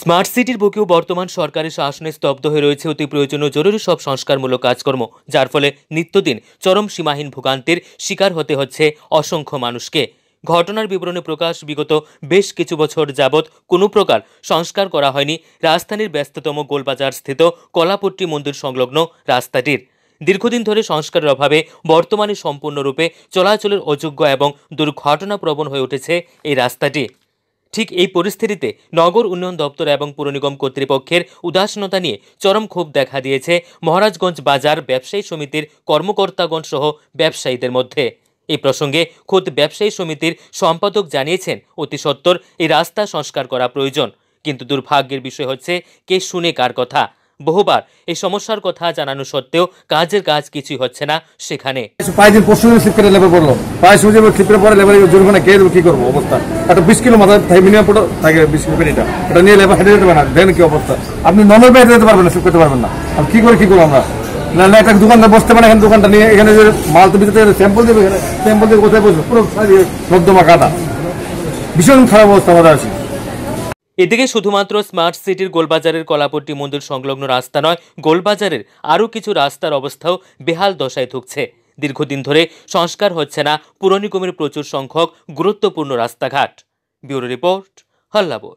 smart সিটির বুকেও বর্তমান সরকারের শাসনে স্তব্ধ হয়ে রয়েছে অতি প্রয়োজনীয় জরুরি সব সংস্কারমূলক কাজকর্ম যার ফলে নিত্যদিন চরম সীমাহীন ভোগান্তির শিকার হতে হচ্ছে অসংখ্য মানুষকে ঘটনার বিবরণে প্রকাশ বিগত বেশ কিছু বছর যাবৎ কোনো প্রকার সংস্কার করা হয়নি রাজধানীর ব্যস্ততম গোলবাজার স্থিত কলাপট্টি মন্দির সংলগ্ন রাস্তাটির দীর্ঘদিন ধরে সংস্কারের অভাবে বর্তমানে সম্পূর্ণরূপে চলাচলের অযোগ্য এবং দুর্ঘটনাপ্রবণ হয়ে উঠেছে এই রাস্তাটি ঠিক এই পরিস্থিতিতে নগর উন্নয়ন দপ্তর এবং পুরনিগম কর্তৃপক্ষের উদাসীনতা নিয়ে চরম ক্ষোভ দেখা দিয়েছে মহারাজগঞ্জ বাজার ব্যবসায়ী সমিতির কর্মকর্তাগণ সহ ব্যবসায়ীদের মধ্যে এই প্রসঙ্গে খোদ ব্যবসায়ী সমিতির সম্পাদক জানিয়েছেন অতি সত্বর এই রাস্তা সংস্কার করা প্রয়োজন কিন্তু দুর্ভাগ্যের বিষয় হচ্ছে কে শুনে কার কথা বহুবার এই সমস্যার কথা জানানো সত্ত্বেও কাজের কাজ কিছুই হচ্ছে না সেখানে দিন স্লিপ করে লেবার পড়লো পায়ে সুযোগ পরে লেবার জরিমানা কে কি করবো অবস্থা একটা বিশ কিলো মাথায় থাকে মিনিমাম পড়ে থাকে বিশ কিলো পেনিটা এটা নিয়ে এবার হেঁটে যেতে পারে না কি অবস্থা আপনি নর্মাল পেয়ে যেতে পারবেন না করতে পারবেন না আর কী করে কী করবো আমরা না না একটা দোকানটা বসতে পারে এখানে দোকানটা নিয়ে এখানে যে মাল তো বিচতে স্যাম্পল দেবে এখানে স্যাম্পল দিয়ে কোথায় বসবে পুরো নর্দমা কাদা ভীষণ খারাপ অবস্থা আমাদের আছে এদিকে শুধুমাত্র স্মার্ট সিটির গোলবাজারের কলাপট্টি মন্দির সংলগ্ন রাস্তা নয় গোলবাজারের আরও কিছু রাস্তার অবস্থাও বেহাল দশায় ধুকছে দীর্ঘদিন ধরে সংস্কার হচ্ছে না পুরনিগমের প্রচুর সংখ্যক গুরুত্বপূর্ণ রাস্তাঘাট ব্যুরো রিপোর্ট হল্লাবোর